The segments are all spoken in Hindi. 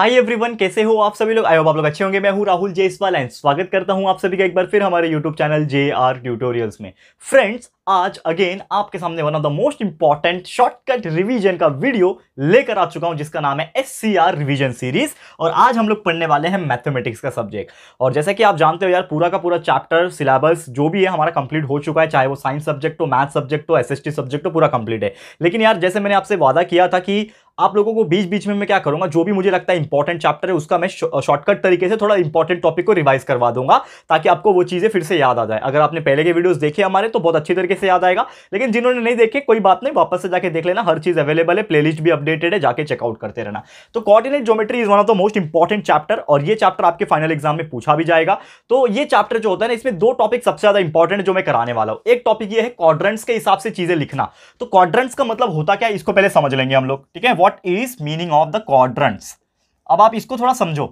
हाय एवरीवन कैसे हो आप सभी लोग आयो आप लोग अच्छे होंगे मैं हूं राहुल जे इसवाल एंड स्वागत करता हूं आप सभी का एक बार फिर हमारे YouTube channel J R tutorials में फ्रेंड्स आज अगेन आपके सामने one of the most important shortcut revision का वीडियो लेकर आ चुका हूं जिसका नाम है S C R revision series और आज हम लोग पढ़ने वाले हैं मैथमेटिक्स का सब्जेक्ट और जैसा कि आप जानते हो यार पूरा का पूरा चैप्टर सिलेबस जो भी है हमारा कंप्लीट हो चुका है चाहे वो साइंस सब्जेक्ट हो मैथ सब्जेक्ट हो एस सब्जेक्ट हो पूरा कंप्लीट है लेकिन यार जैसे मैंने आपसे वादा किया था कि आप लोगों को बीच बीच में मैं क्या करूंगा जो भी मुझे लगता है इंपॉर्टेंट चैप्टर है उसका मैं शॉर्टकट तरीके से थोड़ा इंपॉर्टेंट टॉपिक को रिवाइज करवा दूंगा ताकि आपको वो चीज़ें फिर से याद आ जाए अगर आपने पहले के वीडियोस देखे हमारे तो बहुत अच्छी तरीके से याद आएगा लेकिन जिन्होंने नहीं देखे कोई बात नहीं वापस से जाकर देख लेना हर चीज़ अवेलेबल है प्ले भी अपडेटेड है जाके चेकआउट करते रहना तो coordinate geometry is one of the most important chapter और ये चैप्टर आपके फाइनल एग्जाम में पूछा भी जाएगा तो ये चैप्टर जो होता है ना इसमें दो टॉपिक सबसे ज्यादा इंपॉर्टेंट जो मैं कराने वाला हूँ एक टॉपिक ये है क्वाड्रेंट्स के हिसाब से चीजें लिखना तो क्वाड्रेंट्स का मतलब होता क्या इसको पहले समझ लेंगे हम लोग ठीक है what is meaning of the quadrants अब आप इसको थोड़ा समझो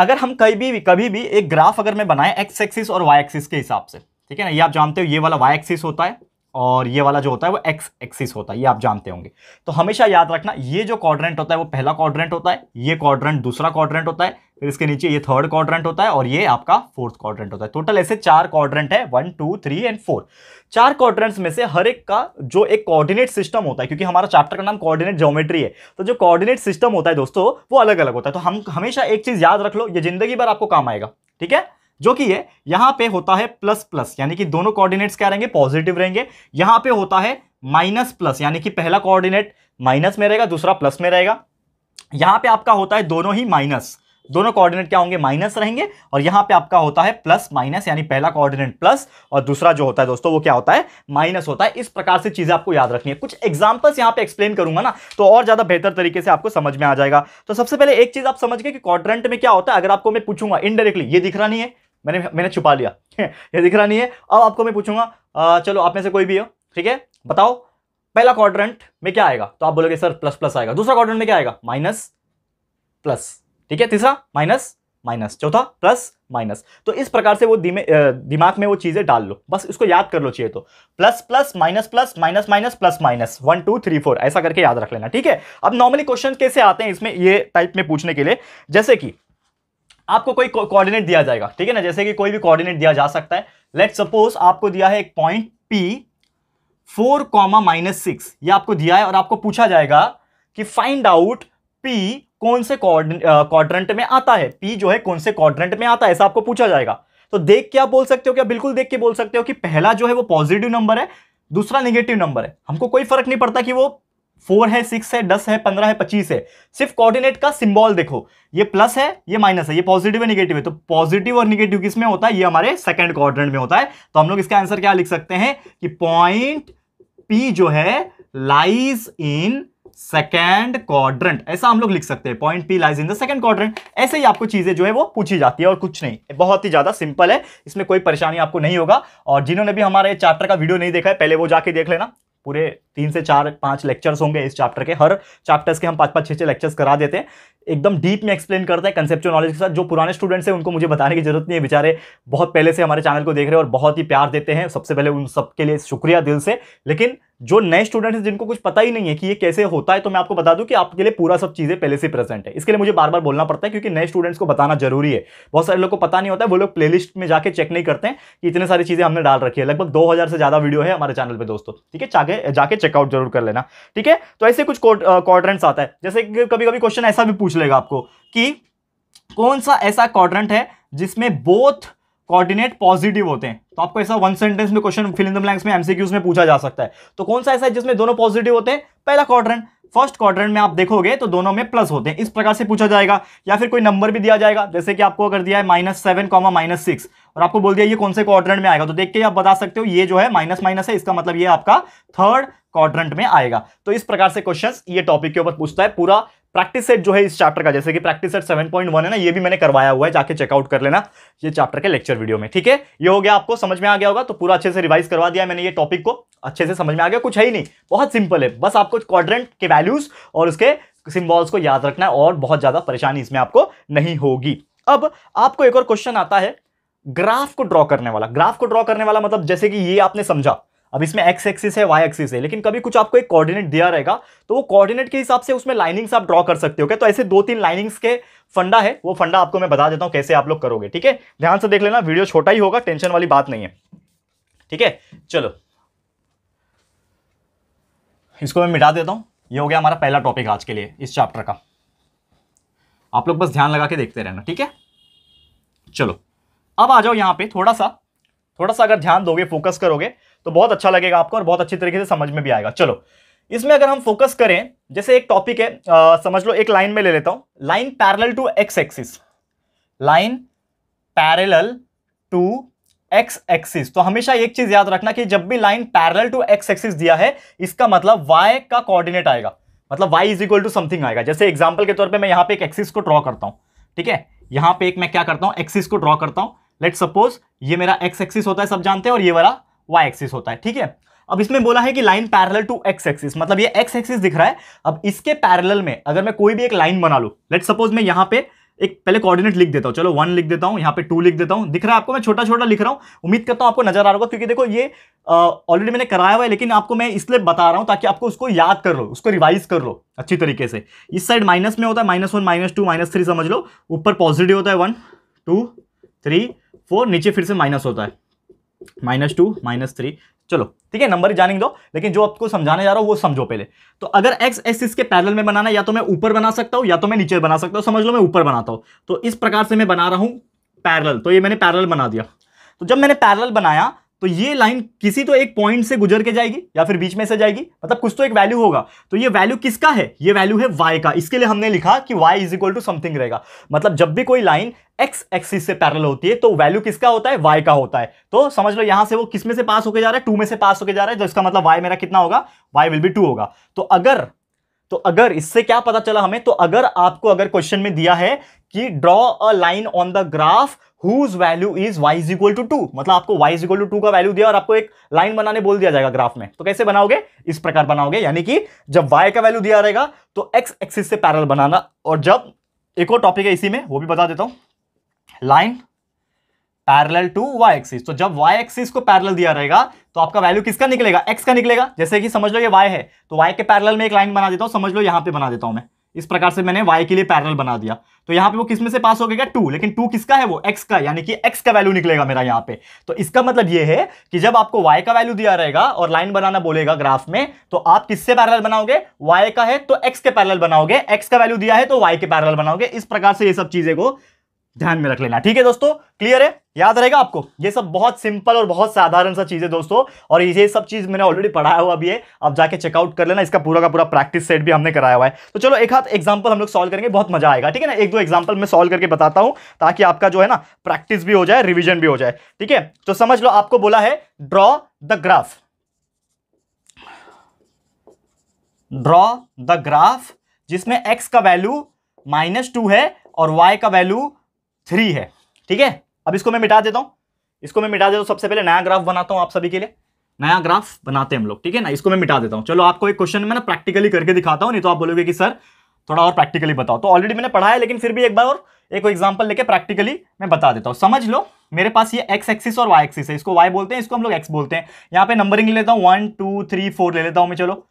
अगर हम कभी भी कभी भी एक ग्राफ अगर मैं बनाए एक्स एक्सिस और वाई एक्सिस के हिसाब से ठीक है ना ये आप जानते हो ये वाला वाई एक्सिस होता है और ये वाला जो होता है वो एक्स एक्सिस होता है ये आप जानते होंगे तो हमेशा याद रखना ये जो कॉर्डरेंट होता है वो पहला कॉर्डरेंट होता है ये कॉर्डरेंट दूसरा कॉर्डरेंट होता है फिर इसके नीचे ये थर्ड क्वाड्रेंट होता है और ये आपका फोर्थ क्वाड्रेंट होता है टोटल ऐसे चार क्वाड्रेंट है one two three and four चार क्वाड्रेंट्स में से हर एक का जो एक कोऑर्डिनेट सिस्टम होता है क्योंकि हमारा चैप्टर का नाम कोऑर्डिनेट ज्योमेट्री है तो जो कोऑर्डिनेट सिस्टम होता है दोस्तों वो अलग अलग होता है तो हम हमेशा एक चीज याद रख लो ये जिंदगी भर आपको काम आएगा ठीक है जो कि है यहां पे होता है प्लस प्लस यानी कि दोनों कोऑर्डिनेट्स क्या रहेंगे पॉजिटिव रहेंगे यहां पे होता है माइनस प्लस यानी कि पहला कोऑर्डिनेट माइनस में रहेगा दूसरा प्लस में रहेगा यहां पे आपका होता है दोनों ही माइनस दोनों कोऑर्डिनेट क्या होंगे माइनस रहेंगे और यहां पे आपका होता है प्लस माइनस यानी पहला कोऑर्डिनेट प्लस और दूसरा जो होता है दोस्तों वो क्या होता है माइनस होता है इस प्रकार से चीजें आपको याद रखनी है कुछ एग्जाम्पल्स यहां पे एक्सप्लेन करूंगा ना तो और ज्यादा बेहतर तरीके से आपको समझ में आ जाएगा तो सबसे पहले एक चीज आप समझ गए कि क्वाड्रेंट में क्या होता है अगर आपको मैं पूछूंगा इनडायरेक्टली ये दिख रहा नहीं है मैंने मैंने छुपा लिया ये दिख रहा नहीं है अब आपको मैं पूछूंगा चलो आप में से कोई भी हो ठीक है बताओ पहला क्वाड्रेंट में क्या आएगा तो आप बोलोगे सर प्लस प्लस आएगा दूसरा क्वाड्रेंट में क्या आएगा माइनस प्लस ठीक है तीसरा माइनस माइनस चौथा प्लस माइनस तो इस प्रकार से वो दिमाग में वो चीज़ें डाल लो बस इसको याद कर लो चाहिए तो plus plus minus plus minus minus plus minus one two three four ऐसा करके याद रख लेना ठीक है अब नॉर्मली क्वेश्चन कैसे आते हैं इसमें ये टाइप में पूछने के लिए जैसे कि आपको कोई कोऑर्डिनेट दिया जाएगा ठीक है ना जैसे कि कोई भी कोऑर्डिनेट दिया जा सकता है लेट सपोज आपको दिया है एक point P four comma minus six ये आपको दिया है और आपको पूछा जाएगा कि फाइंड आउट पी कौन से क्वाड्रेंट में आता है पी जो है कौन से क्वाड्रेंट में आता है ऐसा आपको पूछा जाएगा तो देख के आप बोल सकते हो क्या बिल्कुल देख के बोल सकते हो कि पहला जो है वो पॉजिटिव नंबर है दूसरा नेगेटिव नंबर है हमको कोई फर्क नहीं पड़ता कि वो फोर है सिक्स है दस है पंद्रह है पच्चीस है सिर्फ कोऑर्डिनेट का सिंबल देखो ये प्लस है ये माइनस है ये पॉजिटिव है निगेटिव है तो पॉजिटिव और निगेटिव किसमें होता है ये हमारे सेकंड कोऑर्डिनेट में होता है तो हम लोग इसका आंसर क्या लिख सकते हैं कि पॉइंट पी जो है लाइज इन सेकेंड क्वाड्रेंट ऐसा हम लोग लिख सकते हैं point P lies in the second quadrant ऐसे ही आपको चीजें जो है वो पूछी जाती है और कुछ नहीं बहुत ही ज्यादा सिंपल है इसमें कोई परेशानी आपको नहीं होगा और जिन्होंने भी हमारे चैप्टर का वीडियो नहीं देखा है पहले वो जाके देख लेना पूरे तीन से चार पाँच लेक्चर्स होंगे इस चैप्टर के हर चैप्टर्स के हम पाँच पाँच छः छः लेक्चर्स करा देते हैं एकदम डीप में एक्सप्लेन करते हैं कंसेप्चुअल नॉलेज के साथ जो पुराने स्टूडेंट्स हैं उनको मुझे बताने की जरूरत नहीं है बेचारे बहुत पहले से हमारे चैनल को देख रहे हैं और बहुत ही प्यार देते हैं सबसे पहले उन सबके लिए शुक्रिया दिल से लेकिन जो नए स्टूडेंट हैं जिनको कुछ पता ही नहीं है कि ये कैसे होता है तो मैं आपको बता दूं कि आपके लिए पूरा सब चीज़ें पहले से प्रेजेंट है इसके लिए मुझे बार बार बोलना पड़ता है क्योंकि नए स्टूडेंट्स को बताना जरूरी है बहुत सारे लोग को पता नहीं होता है वो लोग प्ले में जाकर चेक नहीं करते हैं कि इतने सारी चीज़ें हमने डाल रखी है लगभग दो से ज़्यादा वीडियो है हमारे चैनल पर दोस्तों ठीक है चाहे जाके चेकआउट जरूर कर लेना ठीक है तो ऐसे कुछ क्वाड्रेंट्स आता है जैसे कभी कभी क्वेश्चन ऐसा भी पूछ लेगा आपको कि कौन सा ऐसा क्वाड्रेंट है जिसमें बोथ कोऑर्डिनेट पॉजिटिव होते हैं तो आपको ऐसा वन सेंटेंस में question fill in the blanks में एमसीक्यूज में पूछा जा सकता है तो कौन सा ऐसा है जिसमें दोनों पॉजिटिव होते हैं पहला क्वार्टर फर्स्ट क्वार्टर में आप देखोगे तो दोनों में प्लस होते हैं इस प्रकार से पूछा जाएगा या फिर कोई नंबर भी दिया जाएगा जैसे कि आपको अगर दिया है minus seven comma minus six और आपको बोल दिया ये कौन से क्वार्टर में आएगा तो देख के आप बता सकते हो ये जो है माइनस माइनस है इसका मतलब ये आपका थर्ड क्वार्टर में आएगा तो इस प्रकार से क्वेश्चन ये टॉपिक के ऊपर पूछता है पूरा प्रैक्टिस सेट जो है इस चैप्टर का जैसे कि प्रैक्टिस सेट 7.1 है ना ये भी मैंने करवाया हुआ है जाके चेकआउट कर लेना ये चैप्टर के लेक्चर वीडियो में ठीक है ये हो गया आपको समझ में आ गया होगा तो पूरा अच्छे से रिवाइज करवा दिया मैंने ये टॉपिक को अच्छे से समझ में आ गया कुछ है ही नहीं बहुत सिंपल है बस आपको क्वाड्रेंट के वैल्यूज और उसके सिम्बॉल्स को याद रखना है और बहुत ज़्यादा परेशानी इसमें आपको नहीं होगी अब आपको एक और क्वेश्चन आता है ग्राफ को ड्रॉ करने वाला ग्राफ को ड्रॉ करने वाला मतलब जैसे कि ये आपने समझा अब इसमें एक्स एक्सिस है वाई एक्सिस है लेकिन कभी कुछ आपको एक कोऑर्डिनेट दिया रहेगा तो वो कोऑर्डिनेट के हिसाब से उसमें लाइनिंग्स आप ड्रॉ कर सकते हो क्या तो ऐसे दो तीन लाइनिंग्स के फंडा है वो फंडा आपको मैं बता देता हूँ कैसे आप लोग करोगे ठीक है ध्यान से देख लेना वीडियो छोटा ही होगा टेंशन वाली बात नहीं है ठीक है चलो इसको मैं मिटा देता हूं ये हो गया हमारा पहला टॉपिक आज के लिए इस चैप्टर का आप लोग बस ध्यान लगा के देखते रहना ठीक है चलो अब आ जाओ यहां पे थोड़ा सा थोड़ा सा अगर ध्यान दोगे फोकस करोगे तो बहुत अच्छा लगेगा आपको और बहुत अच्छी तरीके से समझ में भी आएगा चलो इसमें अगर हम फोकस करें जैसे एक टॉपिक है आ, समझ लो एक लाइन में ले लेता हूं line parallel to X axis line parallel to X axis तो हमेशा एक चीज याद रखना कि जब भी line parallel to X axis दिया है इसका मतलब वाई का कोऑर्डिनेट आएगा मतलब Y is equal to something आएगा जैसे एग्जाम्पल के तौर पर मैं यहाँ पे एक एक्सिस को ड्रॉ करता हूँ ठीक है यहाँ पे एक मैं क्या करता हूँ एक्सिस को ड्रॉ करता हूँ लेट सपोज ये मेरा एक्स एक्सिस होता है सब जानते हैं और ये वाला वाई एक्सिस होता है ठीक है अब इसमें बोला है कि line parallel to X axis मतलब ये एक्स एक्सिस दिख रहा है अब इसके पैरल में अगर मैं कोई भी एक लाइन बना लू लेट सपोज मैं यहां पे एक पहले कोऑर्डिनेट लिख देता हूं चलो वन लिख देता हूं यहां पे टू लिख देता हूं दिख रहा है आपको मैं छोटा छोटा लिख रहा हूं उम्मीद करता हूँ आपको नजर आ रहा होगा क्योंकि देखो ये ऑलरेडी मैंने कराया हुआ है लेकिन आपको मैं इसलिए बता रहा हूं ताकि आपको उसको याद कर लो उसको रिवाइज कर लो अच्छी तरीके से इस साइड माइनस में होता है minus one minus two minus three समझ लो ऊपर पॉजिटिव होता है वन टू थ्री फोर नीचे फिर से माइनस होता है माइनस टू माइनस थ्री चलो ठीक है नंबर जानेंगे दो तो, लेकिन जो आपको समझाने जा रहा हूँ वो समझो पहले तो अगर एक्स एक्सिस के पैरेलल में बनाना या तो मैं ऊपर बना सकता हूँ या तो मैं नीचे बना सकता हूँ समझ लो मैं ऊपर बनाता हूँ तो इस प्रकार से मैं बना रहा हूँ पैरेलल तो ये मैंने पैरेलल बना दिया तो जब मैंने पैरेलल बनाया तो ये लाइन किसी तो एक पॉइंट से गुजर के जाएगी या फिर बीच में से जाएगी मतलब कुछ तो एक वैल्यू होगा तो ये वैल्यू किसका है ये वैल्यू है वाई का इसके लिए हमने लिखा कि Y is equal to something रहेगा मतलब जब भी कोई लाइन एक्स एक्सिस से पैरल होती है तो वैल्यू किसका होता है वाई का होता है तो समझ लो यहां से वो किस में से पास होकर जा रहा है टू में से पास होकर जा रहा है तो इसका मतलब वाई मेरा कितना होगा वाई विल बी टू होगा तो अगर तो अगर इससे क्या पता चला हमें तो अगर आपको अगर क्वेश्चन में दिया है कि draw a line on the graph whose value is y is equal to two मतलब आपको y is equal to two का वैल्यू दिया और आपको एक लाइन बनाने बोल दिया जाएगा ग्राफ में तो कैसे बनाओगे इस प्रकार बनाओगे यानी कि जब वाई का वैल्यू दिया रहेगा तो एक्स एक्सिस से पैरल बनाना और जब एक और टॉपिक है इसी में वो भी बता देता हूँ line parallel to Y axis तो जब वाई एक्सिस को पैरेलल दिया रहेगा तो आपका वैल्यू किसका निकलेगा एक्स का निकलेगा जैसे कि समझ लो ये वाई है तो वाई के पैरेलल में एक लाइन बना देता हूँ समझ लो यहाँ पे बना देता हूँ मैं इस प्रकार से मैंने वाई के लिए पैरल बना दिया तो यहाँ पे वो किस में से पास हो गया टू लेकिन टू किसका है वो एक्स का यानी कि एक्स का वैल्यू निकलेगा मेरा यहाँ पे तो इसका मतलब ये है कि जब आपको वाई का वैल्यू दिया रहेगा और लाइन बनाना बोलेगा ग्राफ में तो आप किससे पैरल बनाओगे वाई का है तो एक्स के पैरल बनाओगे एक्स का वैल्यू दिया है तो वाई के पैरल बनाओगे इस प्रकार से ये सब चीजें को ध्यान में रख लेना ठीक है दोस्तों क्लियर है याद रहेगा आपको ये सब बहुत सिंपल और बहुत साधारण सा चीज़ है दोस्तों और ये सब चीज़ मैंने ऑलरेडी पढ़ाया हुआ भी है अब जाके चेकआउट कर लेना इसका पूरा का पूरा प्रैक्टिस सेट भी हमने कराया हुआ है तो चलो एक हाथ एग्जाम्पल हम लोग सॉल्व करेंगे बहुत मजा आएगा ठीक है ना एक दो एग्जाम्पल मैं सॉल्व करके बताता हूं ताकि आपका जो है ना प्रैक्टिस भी हो जाए रिविजन भी हो जाए ठीक है तो समझ लो आपको बोला है draw the graph draw the graph जिसमें एक्स का वैल्यू माइनस टू है और वाई का वैल्यू थ्री है ठीक है अब इसको मैं मिटा देता हूँ इसको मैं मिटा देता हूँ सबसे पहले नया ग्राफ बनाता हूँ आप सभी के लिए नया ग्राफ बनाते हैं हम लोग ठीक है ना इसको मैं मिटा देता हूँ चलो आपको एक क्वेश्चन मैं ना प्रैक्टिकली करके दिखाता हूँ नहीं तो आप बोलोगे कि सर थोड़ा और प्रैक्टिकली बताओ तो ऑलरेडी मैंने पढ़ा है लेकिन फिर भी एक बार और एक एग्जाम्पल लेके प्रैक्टिकली मैं बता देता हूँ समझ लो मेरे पास ये एक्स एक्सिस और वाई एक्सिस है इसको वाई बोलते हैं इसको हम लोग एक्स बोलते हैं यहाँ पे नंबरिंग लेता हूँ वन टू थ्री फोर ले लेता हूँ मैं चलो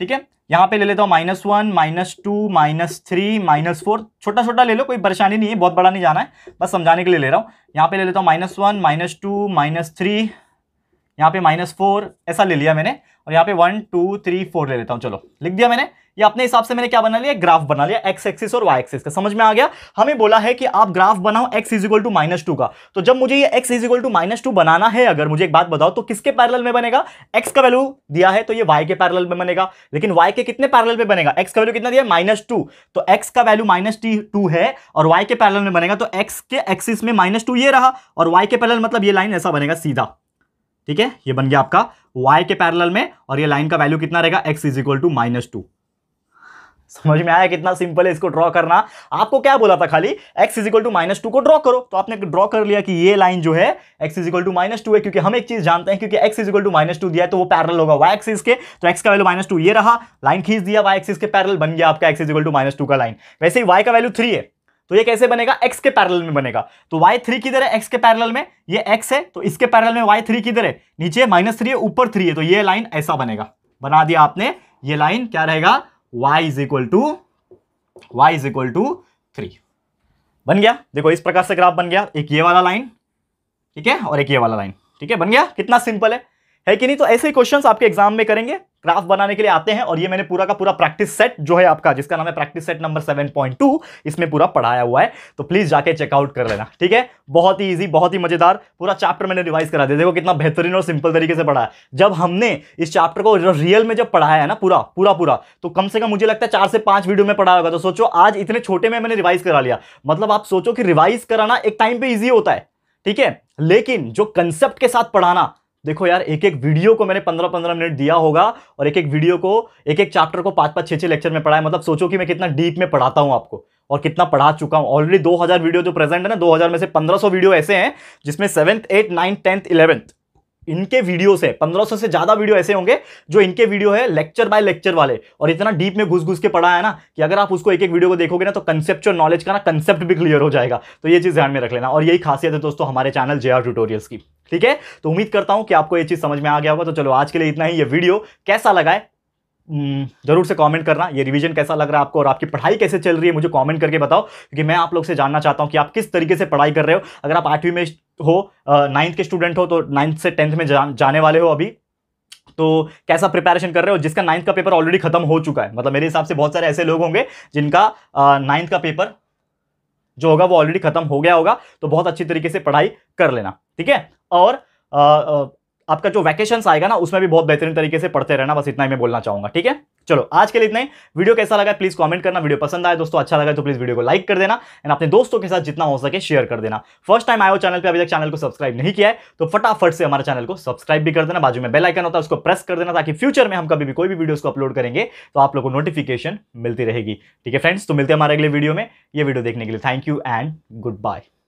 ठीक है यहाँ पे ले लेता हूँ minus one minus two minus three minus four छोटा छोटा ले लो कोई परेशानी नहीं है बहुत बड़ा नहीं जाना है बस समझाने के लिए ले रहा हूँ यहाँ पे ले लेता हूँ minus one minus two minus three यहाँ पे माइनस फोर ऐसा ले लिया मैंने और यहाँ पे वन टू थ्री फोर ले लेता हूँ चलो लिख दिया मैंने ये अपने हिसाब से मैंने क्या बना लिया ग्राफ बना लिया एक्स एक्सिस और वाई एक्सिस का समझ में आ गया हमें बोला है कि आप ग्राफ बनाओ X is equal to minus two का तो जब मुझे ये X is equal to minus two बनाना है अगर मुझे एक बात बताओ तो किसके पैरल में बनेगा एक्स का वैल्यू दिया है तो ये वाई के पैरल में बनेगा लेकिन वाई के कितने पैरल में बनेगा एक्स का वैल्यू कितना दिया माइनस टू तो एक्स का वैल्यू माइनस टू है और वाई के पैरल में बनेगा तो एक्स के एक्सिस में माइनस टू ये रहा और वाई के पैरल मतलब ये लाइन ऐसा बनेगा सीधा ठीक है ये बन गया आपका y के पैरेलल में और ये लाइन का वैल्यू कितना रहेगा x is equal to minus two समझ में आया कितना सिंपल है इसको ड्रॉ करना आपको क्या बोला था खाली x is equal to minus two को ड्रॉ करो तो आपने ड्रॉ कर लिया कि ये लाइन जो है x is equal to minus two है क्योंकि हम एक चीज जानते हैं क्योंकि x is equal to minus two दिया है तो वो पैरल होगा y एक्सिस के तो x का वैल्यू माइनस टू ये रहा लाइन खींच दिया वाई एक्सिस के पैरल बन गया आपका X is equal to minus two का लाइन वैसे ही वाई का वैल्यू थ्री है तो ये कैसे बनेगा x के पैरेलल में बनेगा तो y थ्री किधर है x के पैरेलल में ये x है तो इसके पैरेलल में y थ्री किधर है नीचे माइनस थ्री है ऊपर थ्री है तो ये लाइन ऐसा बनेगा बना दिया आपने ये लाइन क्या रहेगा y is equal to y is equal to three बन गया देखो इस प्रकार से ग्राफ बन गया एक ये वाला लाइन ठीक है और एक ये वाला लाइन ठीक है बन गया कितना सिंपल है है कि नहीं तो ऐसे क्वेश्चंस आपके एग्जाम में करेंगे ग्राफ बनाने के लिए आते हैं और ये मैंने पूरा का पूरा प्रैक्टिस सेट जो है आपका जिसका नाम है प्रैक्टिस सेट नंबर 7.2 इसमें पूरा पढ़ाया हुआ है तो प्लीज जाके चेकआउट कर लेना ठीक है बहुत ही इजी बहुत ही मजेदार पूरा चैप्टर मैंने रिवाइज करा दिया देखो कितना बेहतरीन और सिंपल तरीके से है जब हमने इस चैप्टर को रियल में जब पढ़ाया है ना पूरा पूरा पूरा तो कम से कम मुझे लगता है चार से पांच वीडियो में पढ़ाया होगा तो सोचो आज इतने छोटे में मैंने रिवाइज करा लिया मतलब आप सोचो कि रिवाइज कराना एक टाइम पे ईजी होता है ठीक है लेकिन जो कंसेप्ट के साथ पढ़ाना देखो यार एक एक वीडियो को मैंने पंद्रह पंद्रह मिनट दिया होगा और एक एक वीडियो को एक एक चैप्टर को पाँच पाँच छः छः लेक्चर में पढ़ाया मतलब सोचो कि मैं कितना डीप में पढ़ाता हूँ आपको और कितना पढ़ा चुका हूँ ऑलरेडी 2000 वीडियो जो प्रेजेंट है ना 2000 में से 1500 वीडियो ऐसे हैं जिसमें seventh eight ninth tenth eleventh इनके वीडियोस है 1500 से ज़्यादा वीडियो ऐसे होंगे जो इनके वीडियो है लेक्चर बाय लेक्चर वाले और इतना डीप में घुस घुस के पढ़ा है ना कि अगर आप उसको एक एक वीडियो को देखोगे ना तो और नॉलेज का ना कंसेप्ट भी क्लियर हो जाएगा तो ये चीज़ ध्यान में रख लेना और यही खासियत है दोस्तों हमारे चैनल जे ट्यूटोरियल्स की ठीक है तो उम्मीद करता हूं कि आपको ये चीज़ समझ में आ गया होगा तो चलो आज के लिए इतना ही ये वीडियो कैसा लगा है हम्म, जरूर से कमेंट करना ये रिवीजन कैसा लग रहा है आपको और आपकी पढ़ाई कैसे चल रही है मुझे कमेंट करके बताओ क्योंकि मैं आप लोग से जानना चाहता हूँ कि आप किस तरीके से पढ़ाई कर रहे हो अगर आप आठवीं में हो नाइन्थ के स्टूडेंट हो तो नाइन्थ से टेंथ में जा, जाने वाले हो अभी तो कैसा प्रिपरेशन कर रहे हो जिसका नाइन्थ का पेपर ऑलरेडी खत्म हो चुका है मतलब मेरे हिसाब से बहुत सारे ऐसे लोग होंगे जिनका नाइन्थ का पेपर जो होगा वो ऑलरेडी खत्म हो गया होगा तो बहुत अच्छी तरीके से पढ़ाई कर लेना ठीक है और आ, आ, आपका जो वैकेशन आएगा ना उसमें भी बहुत बेहतरीन तरीके से पढ़ते रहना बस इतना ही मैं बोलना चाहूंगा ठीक है चलो आज के लिए इतना ही वीडियो कैसा लगा प्लीज कमेंट करना वीडियो पसंद आए दोस्तों अच्छा लगा तो प्लीज वीडियो को लाइक कर देना एंड अपने दोस्तों के साथ जितना हो सके शेयर कर देना फर्स्ट टाइम आयो चैनल पे अभी तक चैनल को सब्सक्राइब नहीं किया है तो फटाफट से हमारे चैनल को सब्सक्राइब भी कर देना बाजू में बेल आइकन होता है उसको प्रेस कर देना ताकि फ्यूचर में हम कभी भी कोई भी वीडियो को अपलोड करेंगे तो आप लोग को नोटिफिकेशन मिलती रहेगी ठीक है फ्रेंड्स तो मिलते हैं हमारे अगले वीडियो में ये वीडियो देखने के लिए thank you and good bye